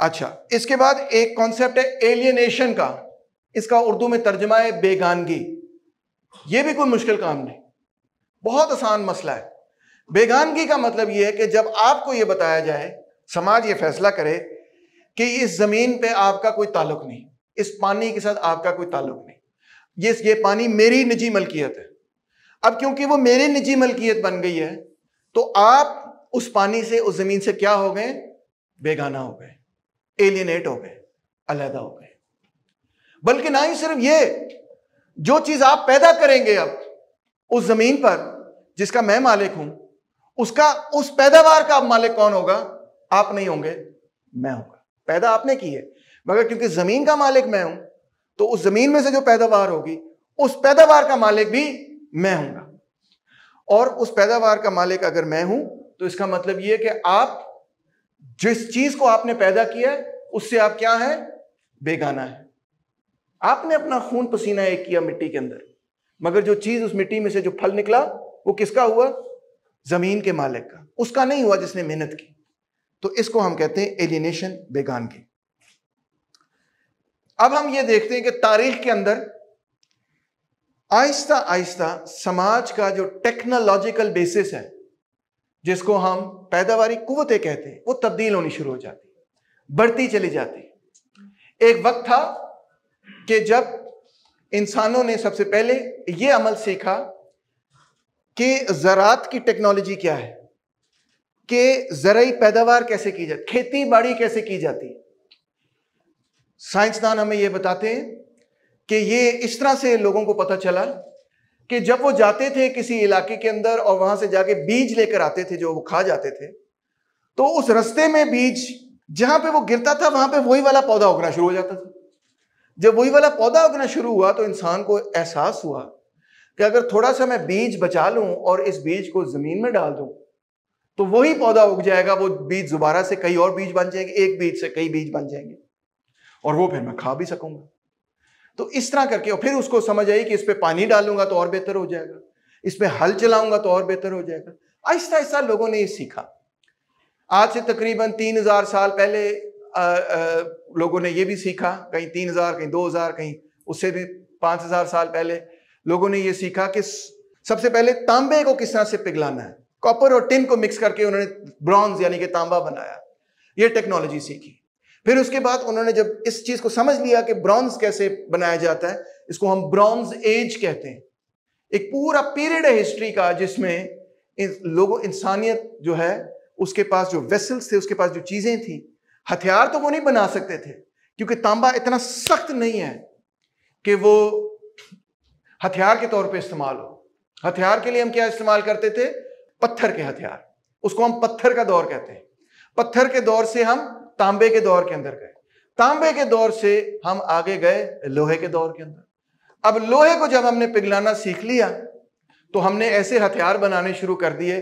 Speaker 1: अच्छा इसके बाद एक कॉन्सेप्ट है एलियनेशन का इसका उर्दू में तर्जमा है बेगानगी यह भी कोई मुश्किल काम नहीं बहुत आसान मसला है बेगानगी का मतलब यह है कि जब आपको यह बताया जाए समाज ये फैसला करे कि इस ज़मीन पे आपका कोई ताल्लुक नहीं इस पानी के साथ आपका कोई ताल्लुक नहीं ये ये पानी मेरी निजी मलकियत है अब क्योंकि वो मेरी निजी मलकियत बन गई है तो आप उस पानी से उस ज़मीन से क्या हो गए बेगाना हो गए एलियनेट हो गए अलहदा हो गए बल्कि ना ही सिर्फ ये जो चीज़ आप पैदा करेंगे अब उस ज़मीन पर जिसका मैं मालिक हूं उसका उस पैदावार का मालिक कौन होगा आप नहीं होंगे मैं होगा पैदा आपने की है मगर क्योंकि जमीन का मालिक मैं हूं तो उस जमीन में से जो पैदावार होगी उस पैदावार का मालिक भी मैं हूंगा और उस पैदावार का मालिक अगर मैं हूं तो इसका मतलब यह कि आप जिस चीज को आपने पैदा किया है उससे आप क्या है बेगाना है आपने अपना खून पसीना एक किया मिट्टी के अंदर मगर जो चीज उस मिट्टी में से जो फल निकला वो किसका हुआ जमीन के मालिक का उसका नहीं हुआ जिसने मेहनत की तो इसको हम कहते हैं एलिनेशन की अब हम ये देखते हैं कि तारीख के अंदर आहिस्ता आहिस्ता समाज का जो टेक्नोलॉजिकल बेसिस है जिसको हम पैदावारी कुतें कहते हैं वो तब्दील होनी शुरू हो जाती बढ़ती चली जाती एक वक्त था कि जब इंसानों ने सबसे पहले यह अमल सीखा कि ज़रात की टेक्नोलॉजी क्या है कि जरई पैदावार कैसे की जाती खेती बाड़ी कैसे की जाती साइंसदान हमें यह बताते हैं कि ये इस तरह से लोगों को पता चला कि जब वो जाते थे किसी इलाके के अंदर और वहां से जाके बीज लेकर आते थे जो वो खा जाते थे तो उस रस्ते में बीज जहां पे वो गिरता था वहां पे वही वाला पौधा उगना शुरू हो जाता था जब वही वाला पौधा उगना शुरू हुआ तो इंसान को एहसास हुआ कि अगर थोड़ा सा मैं बीज बचा लूं और इस बीज को जमीन में डाल दूं तो वही पौधा उग जाएगा वो बीज दोबारा से कई और बीज बन जाएंगे एक बीज से कई बीज बन जाएंगे और वो फिर मैं खा भी सकूंगा तो इस तरह करके और फिर उसको समझ आई कि इस पर पानी डालूंगा तो और बेहतर हो जाएगा इस पर हल चलाऊंगा तो और बेहतर हो जाएगा आहिस्ता आहिस्ता लोगों ने ये सीखा आज से तकरीबन तीन हजार साल पहले आ, आ, लोगों ने ये भी सीखा कहीं तीन हजार कहीं दो हजार कहीं उससे भी पांच हजार साल पहले लोगों ने यह सीखा कि सबसे पहले तांबे को किस तरह से पिघलाना है कॉपर और टिन को मिक्स करके उन्होंने ब्रॉन्ज यानी कि तांबा बनाया ये टेक्नोलॉजी सीखी फिर उसके बाद उन्होंने जब इस चीज को समझ लिया कि ब्रॉन्ज कैसे बनाया जाता है इसको हम ब्रॉन्ज एज कहते हैं एक पूरा पीरियड है हिस्ट्री का जिसमें इन लोगों इंसानियत जो है उसके पास जो वेसल्स थे उसके पास जो चीजें थी हथियार तो वो नहीं बना सकते थे क्योंकि तांबा इतना सख्त नहीं है कि वो हथियार के तौर पे इस्तेमाल हो हथियार के लिए हम क्या इस्तेमाल करते थे पत्थर के हथियार उसको हम पत्थर का दौर कहते हैं पत्थर के दौर से हम तांबे के दौर के अंदर गए तांबे के दौर से हम आगे गए लोहे के दौर के अंदर अब लोहे को जब हमने पिघलाना सीख लिया तो हमने ऐसे हथियार बनाने शुरू कर दिए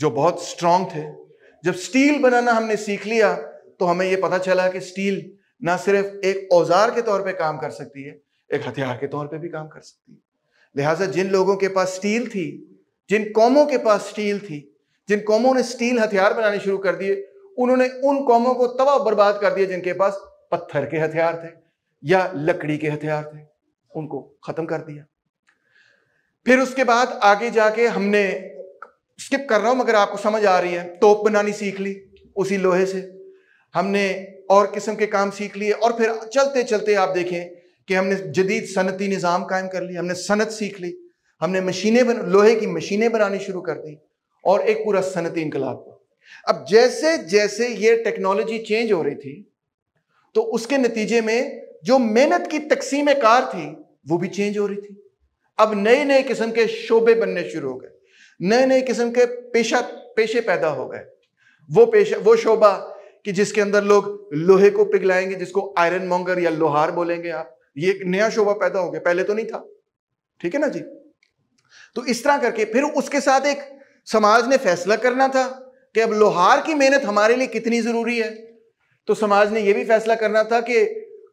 Speaker 1: जो बहुत स्ट्रांग थे जब स्टील बनाना हमने सीख लिया तो हमें यह पता चला कि स्टील ना सिर्फ एक औजार के तौर पे काम कर सकती है एक हथियार के तौर पे भी काम कर सकती है लिहाजा जिन लोगों के पास स्टील थी जिन कौमों के पास स्टील थी जिन कौमों ने स्टील हथियार बनाने शुरू कर दिए उन्होंने उन कौमों को तबाह बर्बाद कर दिया जिनके पास पत्थर के हथियार थे या लकड़ी के हथियार थे उनको खत्म कर दिया फिर उसके बाद आगे जाके हमने स्किप कर रहा हूं मगर आपको समझ आ रही है तोप बनानी सीख ली उसी लोहे से हमने और किस्म के काम सीख लिए और फिर चलते चलते आप देखें कि हमने जदीद सनती निज़ाम कायम कर लिया हमने सनत सीख ली हमने मशीनें बन लोहे की मशीनें बनानी शुरू कर दी और एक पूरा सनती इनकलाब अब जैसे जैसे ये टेक्नोलॉजी चेंज हो रही थी तो उसके नतीजे में जो मेहनत की तकसीम कार थी वो भी चेंज हो रही थी अब नए नए किस्म के शोबे बनने शुरू हो गए नए नए किस्म के पेशा पेशे पैदा हो गए वो पेशा वो शोबा कि जिसके अंदर लोग लोहे को पिघलाएंगे जिसको आयरन मोंगर या लोहार बोलेंगे आप ये एक नया शोभा पैदा हो गया पहले तो नहीं था ठीक है ना जी तो इस तरह करके फिर उसके साथ एक समाज ने फैसला करना था कि अब लोहार की मेहनत हमारे लिए कितनी जरूरी है तो समाज ने यह भी फैसला करना था कि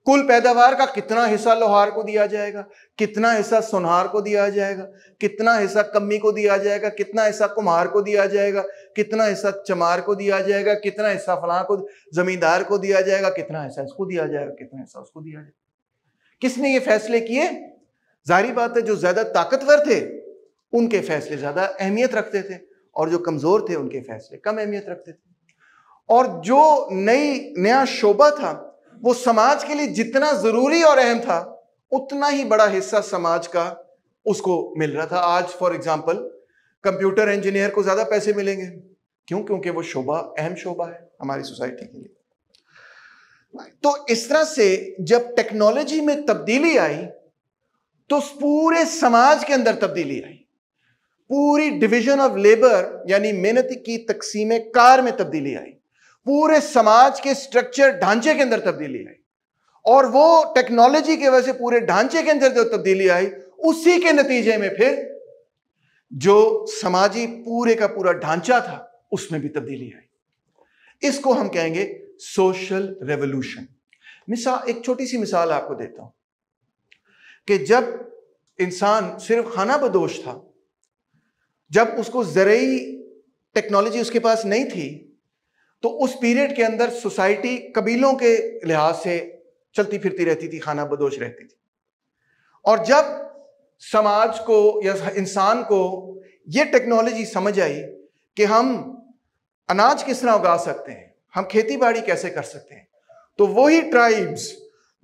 Speaker 1: कुल पैदावार का कितना हिस्सा लोहार को दिया जाएगा कितना हिस्सा सुनहार को दिया जाएगा कितना हिस्सा कम्मी को दिया जाएगा कितना हिस्सा कुम्हार को दिया जाएगा कितना हिस्सा चमार को दिया जाएगा कितना हिस्सा फलां को जमींदार को दिया जाएगा कितना हिस्सा इसको दिया जाएगा कितना हिस्सा उसको दिया जाएगा किसने ये फैसले किए जारी बात है जो ज्यादा ताकतवर थे उनके फैसले ज्यादा अहमियत रखते थे और जो कमजोर थे उनके फैसले कम अहमियत रखते थे और जो नई नया शोबा था वो समाज के लिए जितना जरूरी और अहम था उतना ही बड़ा हिस्सा समाज का उसको मिल रहा था आज फॉर एग्जाम्पल कंप्यूटर इंजीनियर को ज्यादा पैसे मिलेंगे क्यों क्योंकि वो शोभा अहम शोभा है हमारी सोसाइटी के लिए तो इस तरह से जब टेक्नोलॉजी में तब्दीली आई तो पूरे समाज के अंदर तब्दीली आई पूरी डिवीजन ऑफ लेबर यानी मेहनत की तकसीम कार में तब्दीली आई पूरे समाज के स्ट्रक्चर ढांचे के अंदर तब्दीली आई और वो टेक्नोलॉजी की वजह से पूरे ढांचे के अंदर जो तब्दीली आई उसी के नतीजे में फिर जो समाजी पूरे का पूरा ढांचा था उसमें भी तब्दीली आई इसको हम कहेंगे सोशल रेवोल्यूशन मिसाल एक छोटी सी मिसाल आपको देता हूं कि जब इंसान सिर्फ खाना बदोश था जब उसको जरिए टेक्नोलॉजी उसके पास नहीं थी तो उस पीरियड के अंदर सोसाइटी कबीलों के लिहाज से चलती फिरती रहती थी खाना बदोश रहती थी और जब समाज को या इंसान को यह टेक्नोलॉजी समझ आई कि हम अनाज किस तरह उगा सकते हैं हम खेती बाड़ी कैसे कर सकते हैं तो वही ट्राइब्स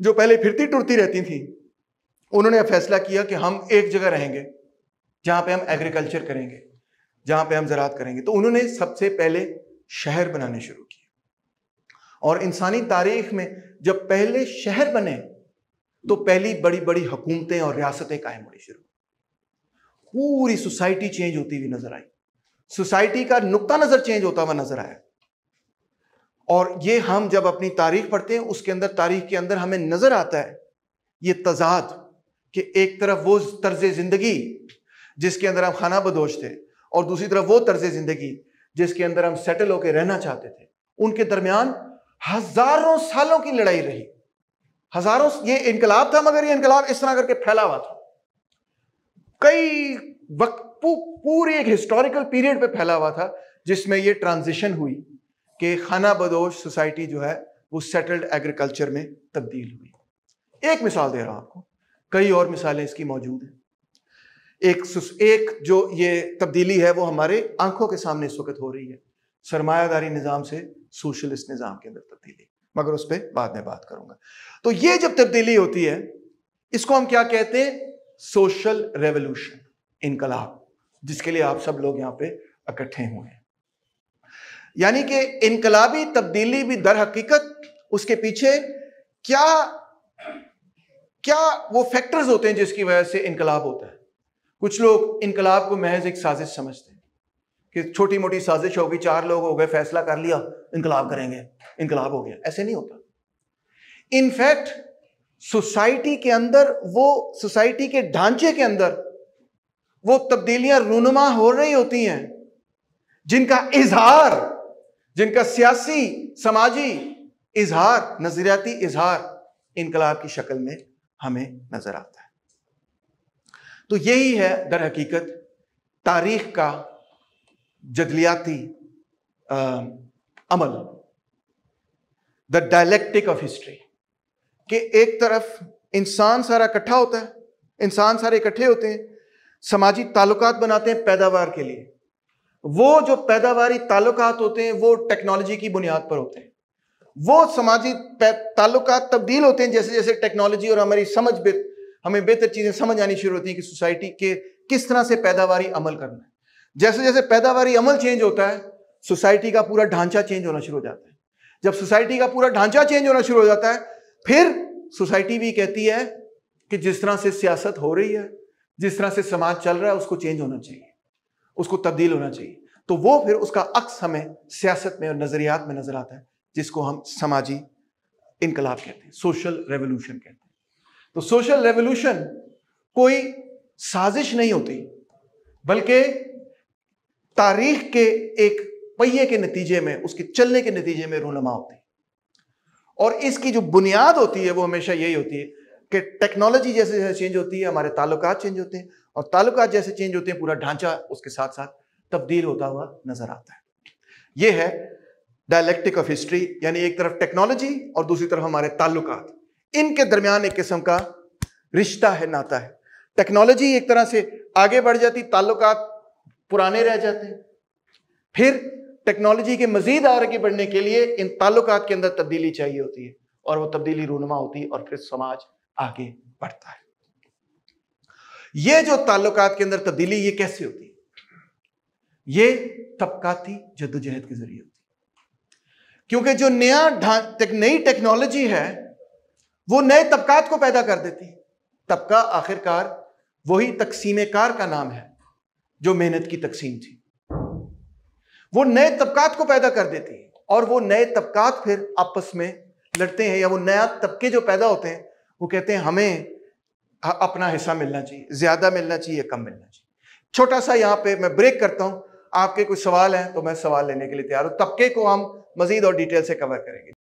Speaker 1: जो पहले फिरती टूरती रहती थी उन्होंने फैसला किया कि हम एक जगह रहेंगे जहां पे हम एग्रीकल्चर करेंगे जहां पे हम ज़रात करेंगे तो उन्होंने सबसे पहले शहर बनाने शुरू किए और इंसानी तारीख में जब पहले शहर बने तो पहली बड़ी बड़ी हुकूमतें और रियासतें कायम होनी शुरू पूरी सोसाइटी चेंज होती हुई नजर आई सोसाइटी का नुकता नजर चेंज होता हुआ नजर आया और ये हम जब अपनी तारीख पढ़ते हैं उसके अंदर तारीख के अंदर हमें नजर आता है ये तजाद कि एक तरफ वो तर्ज जिंदगी जिसके अंदर हम खाना बदोश थे और दूसरी तरफ वो तर्ज जिंदगी जिसके अंदर हम सेटल होकर रहना चाहते थे उनके दरमियान हजारों सालों की लड़ाई रही हजारों ये इनकलाब था मगर ये इनकलाब इस तरह करके फैला हुआ था कई वक्त पूरे एक हिस्टोरिकल पीरियड पे फैला हुआ था जिसमें ये ट्रांजिशन हुई कि खाना बदोश सोसाइटी जो है वो सेटल्ड एग्रीकल्चर में तब्दील हुई एक मिसाल दे रहा हूं आपको कई और मिसालें इसकी मौजूद हैं एक एक जो ये तब्दीली है वो हमारे आंखों के सामने इस वक्त हो रही है सरमायादारी निज़ाम से सोशलिस्ट निज़ाम के अंदर तब्दीली मगर उस पर बाद में बात करूंगा तो ये जब तब्दीली होती है इसको हम क्या कहते हैं सोशल रेवोल्यूशन इनकलाब जिसके लिए आप सब लोग यहाँ पे इकट्ठे हुए हैं यानी कि इनकलाबी तब्दीली भी दर हकीकत उसके पीछे क्या क्या वो फैक्टर्स होते हैं जिसकी वजह से इनकलाब होता है कुछ लोग इनकलाब को महज एक साजिश समझते हैं कि छोटी मोटी साजिश होगी चार लोग हो गए फैसला कर लिया इनकलाब करेंगे इनकलाब हो गया ऐसे नहीं होता इनफैक्ट सोसाइटी के अंदर वो सोसाइटी के ढांचे के अंदर वो तब्दीलियां रूनुमा हो रही होती हैं जिनका इजहार जिनका सियासी समाजी इजहार नजरियाती इजहार इनकलाब की शक्ल में हमें नजर आता है तो यही है दर हकीकत तारीख का जदलियाती अमल द डायलेक्टिक ऑफ हिस्ट्री कि एक तरफ इंसान सारा इकट्ठा होता है इंसान सारे इकट्ठे होते हैं समाजी ताल्लुकात बनाते हैं पैदावार के लिए वो जो पैदावारी ताल्लुकात होते हैं वो टेक्नोलॉजी की बुनियाद पर होते हैं वो समाजी ताल्लुकात तब्दील होते हैं जैसे जैसे टेक्नोलॉजी और हमारी समझ बे, हमें बेहतर चीज़ें समझ आनी शुरू होती हैं कि सोसाइटी के किस तरह से पैदावारी अमल करना है जैसे जैसे पैदावारी अमल चेंज होता है सोसाइटी का पूरा ढांचा चेंज होना शुरू हो जाता है जब सोसाइटी का पूरा ढांचा चेंज होना शुरू हो जाता है फिर सोसाइटी भी कहती है कि जिस तरह से सियासत हो रही है जिस तरह से समाज चल रहा है उसको चेंज होना चाहिए उसको तब्दील होना चाहिए तो वो फिर उसका अक्स हमें सियासत में और नज़रियात में नज़र आता है जिसको हम समाजी इनकलाब कहते हैं सोशल रेवोल्यूशन कहते हैं तो सोशल रेवोल्यूशन कोई साजिश नहीं होती बल्कि तारीख के एक पहिए के नतीजे में उसके चलने के नतीजे में रूनमा होती है और इसकी जो बुनियाद होती है वो हमेशा यही होती है कि टेक्नोलॉजी जैसे जैसे चेंज होती है हमारे ताल्लुक चेंज होते हैं और ताल्लुक जैसे चेंज होते हैं पूरा ढांचा उसके साथ साथ तब्दील होता हुआ नजर आता है ये है डायलेक्टिक ऑफ हिस्ट्री यानी एक तरफ टेक्नोलॉजी और दूसरी तरफ हमारे ताल्लुक इनके दरमियान एक किस्म का रिश्ता है नाता है टेक्नोलॉजी एक तरह से आगे बढ़ जाती ताल्लुक पुराने रह जाते हैं फिर टेक्नोलॉजी के मजीद आगे बढ़ने के लिए इन ताल्लुक के अंदर तब्दीली चाहिए होती है और वो तब्दीली रूनमा होती है और फिर समाज आगे बढ़ता है ये जो ताल्लुकात के अंदर तब्दीली ये कैसे होती है ये तबकाती जद्दोजहद के जरिए होती क्योंकि जो नया तक नई टेक्नोलॉजी है वो नए तबकात को पैदा कर देती तबका आखिरकार वही तकसीमे कार का नाम है जो मेहनत की तकसीम थी वो नए तबकात को पैदा कर देती है और वो नए तबकात फिर आपस में लड़ते हैं या वो नया तबके जो पैदा होते हैं वो कहते हैं हमें अपना हिस्सा मिलना चाहिए ज्यादा मिलना चाहिए कम मिलना चाहिए छोटा सा यहाँ पे मैं ब्रेक करता हूँ आपके कुछ सवाल हैं तो मैं सवाल लेने के लिए तैयार हूँ तबके को हम मजीद और डिटेल से कवर करेंगे